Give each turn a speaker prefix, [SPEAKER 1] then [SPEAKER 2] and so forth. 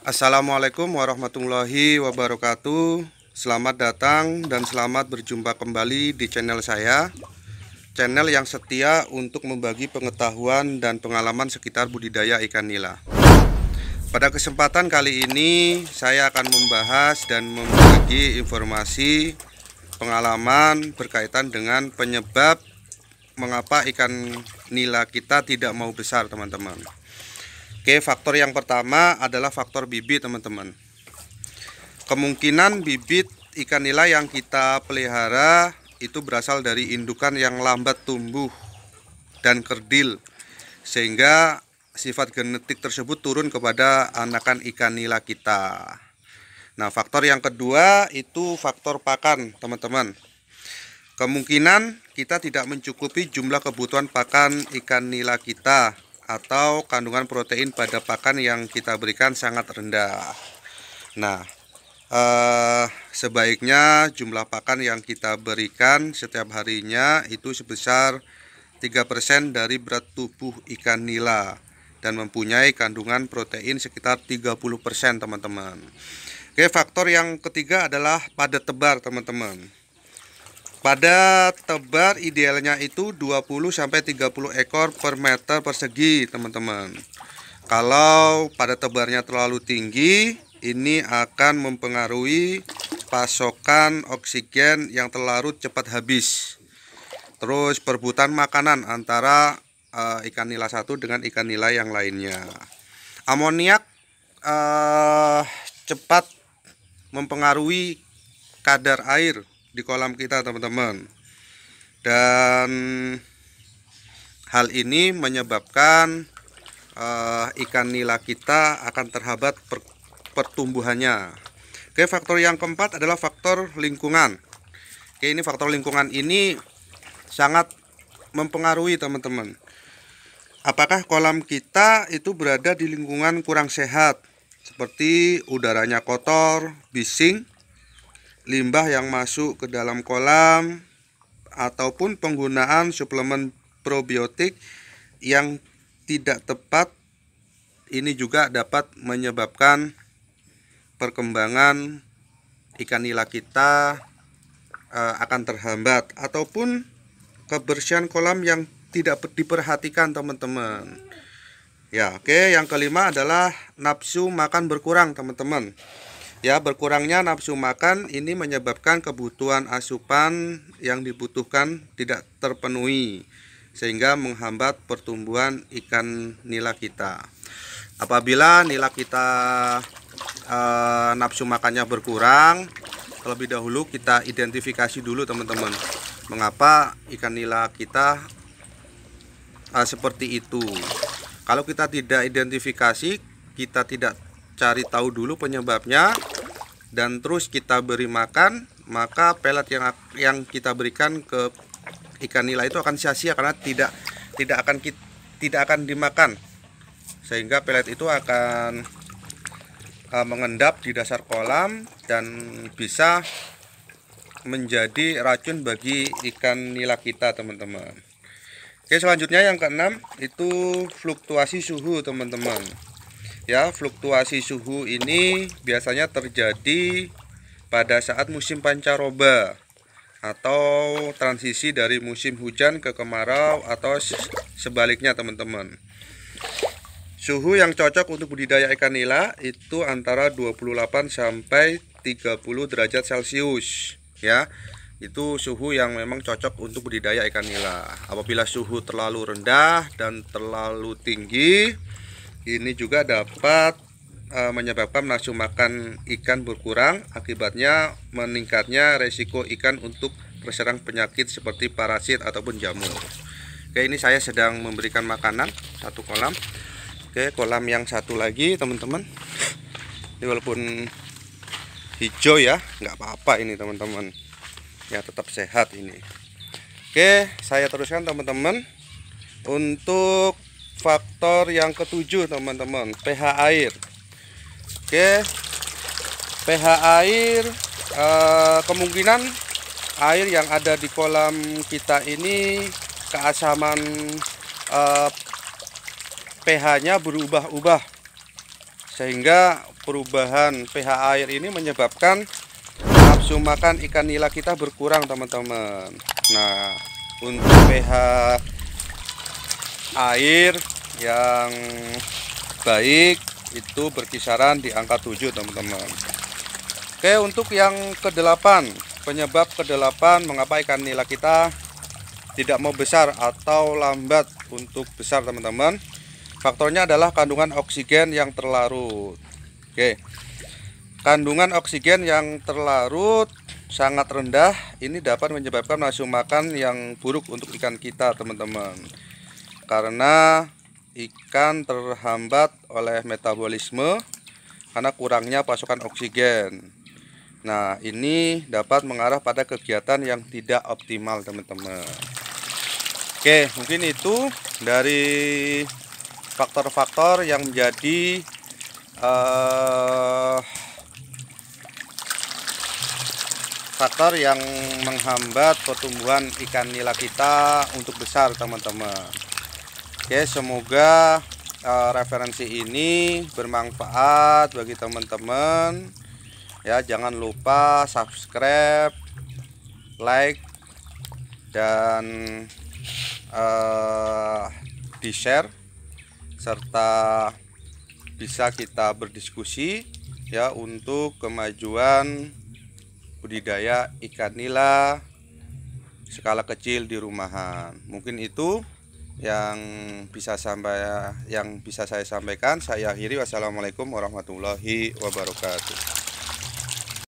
[SPEAKER 1] Assalamualaikum warahmatullahi wabarakatuh Selamat datang dan selamat berjumpa kembali di channel saya Channel yang setia untuk membagi pengetahuan dan pengalaman sekitar budidaya ikan nila Pada kesempatan kali ini saya akan membahas dan membagi informasi pengalaman berkaitan dengan penyebab mengapa ikan nila kita tidak mau besar teman-teman Oke, faktor yang pertama adalah faktor bibit, teman-teman. Kemungkinan bibit ikan nila yang kita pelihara itu berasal dari indukan yang lambat tumbuh dan kerdil. Sehingga sifat genetik tersebut turun kepada anakan ikan nila kita. Nah, faktor yang kedua itu faktor pakan, teman-teman. Kemungkinan kita tidak mencukupi jumlah kebutuhan pakan ikan nila kita atau kandungan protein pada pakan yang kita berikan sangat rendah. Nah, eh, sebaiknya jumlah pakan yang kita berikan setiap harinya itu sebesar 3% dari berat tubuh ikan nila dan mempunyai kandungan protein sekitar 30% teman-teman. Oke, faktor yang ketiga adalah padat tebar teman-teman. Pada tebar idealnya itu 20 sampai 30 ekor per meter persegi, teman-teman. Kalau pada tebarnya terlalu tinggi, ini akan mempengaruhi pasokan oksigen yang terlarut cepat habis. Terus perbutan makanan antara uh, ikan nila satu dengan ikan nila yang lainnya. Amoniak uh, cepat mempengaruhi kadar air di kolam kita teman-teman dan hal ini menyebabkan uh, ikan nila kita akan terhambat per, pertumbuhannya Oke faktor yang keempat adalah faktor lingkungan Oke ini faktor lingkungan ini sangat mempengaruhi teman-teman apakah kolam kita itu berada di lingkungan kurang sehat seperti udaranya kotor, bising, limbah yang masuk ke dalam kolam ataupun penggunaan suplemen probiotik yang tidak tepat ini juga dapat menyebabkan perkembangan ikan nila kita eh, akan terhambat ataupun kebersihan kolam yang tidak diperhatikan teman-teman ya oke yang kelima adalah nafsu makan berkurang teman-teman Ya, berkurangnya nafsu makan ini menyebabkan kebutuhan asupan yang dibutuhkan tidak terpenuhi sehingga menghambat pertumbuhan ikan nila kita. Apabila nila kita e, nafsu makannya berkurang, terlebih dahulu kita identifikasi dulu teman-teman. Mengapa ikan nila kita e, seperti itu? Kalau kita tidak identifikasi, kita tidak cari tahu dulu penyebabnya dan terus kita beri makan maka pelet yang yang kita berikan ke ikan nila itu akan sia-sia karena tidak tidak akan tidak akan dimakan sehingga pelet itu akan uh, mengendap di dasar kolam dan bisa menjadi racun bagi ikan nila kita teman-teman Oke selanjutnya yang keenam itu fluktuasi suhu teman-teman ya fluktuasi suhu ini biasanya terjadi pada saat musim pancaroba atau transisi dari musim hujan ke kemarau atau sebaliknya teman-teman suhu yang cocok untuk budidaya ikan nila itu antara 28 sampai 30 derajat celcius ya itu suhu yang memang cocok untuk budidaya ikan nila apabila suhu terlalu rendah dan terlalu tinggi ini juga dapat e, menyebabkan nafsu makan ikan berkurang akibatnya meningkatnya resiko ikan untuk terserang penyakit seperti parasit ataupun jamur Oke ini saya sedang memberikan makanan satu kolam Oke kolam yang satu lagi teman-teman ini walaupun hijau ya nggak apa-apa ini teman-teman ya tetap sehat ini Oke saya teruskan teman-teman untuk faktor yang ketujuh teman-teman pH air oke pH air eh, kemungkinan air yang ada di kolam kita ini keasaman eh, pH-nya berubah-ubah sehingga perubahan pH air ini menyebabkan nafsu makan ikan nila kita berkurang teman-teman nah untuk pH air yang baik itu berkisaran di angka 7 teman-teman Oke untuk yang kedelapan penyebab kedelapan mengapa ikan nila kita tidak mau besar atau lambat untuk besar teman-teman faktornya adalah kandungan oksigen yang terlarut Oke kandungan oksigen yang terlarut sangat rendah ini dapat menyebabkan nasi makan yang buruk untuk ikan kita teman-teman karena ikan terhambat oleh metabolisme karena kurangnya pasokan oksigen. Nah, ini dapat mengarah pada kegiatan yang tidak optimal, teman-teman. Oke, mungkin itu dari faktor-faktor yang menjadi uh, faktor yang menghambat pertumbuhan ikan nila kita untuk besar, teman-teman. Oke, semoga uh, referensi ini bermanfaat bagi teman-teman. Ya, jangan lupa subscribe, like dan uh, di-share serta bisa kita berdiskusi ya untuk kemajuan budidaya ikan nila skala kecil di rumahan. Mungkin itu yang bisa sampai yang bisa saya sampaikan saya akhiri wassalamualaikum warahmatullahi wabarakatuh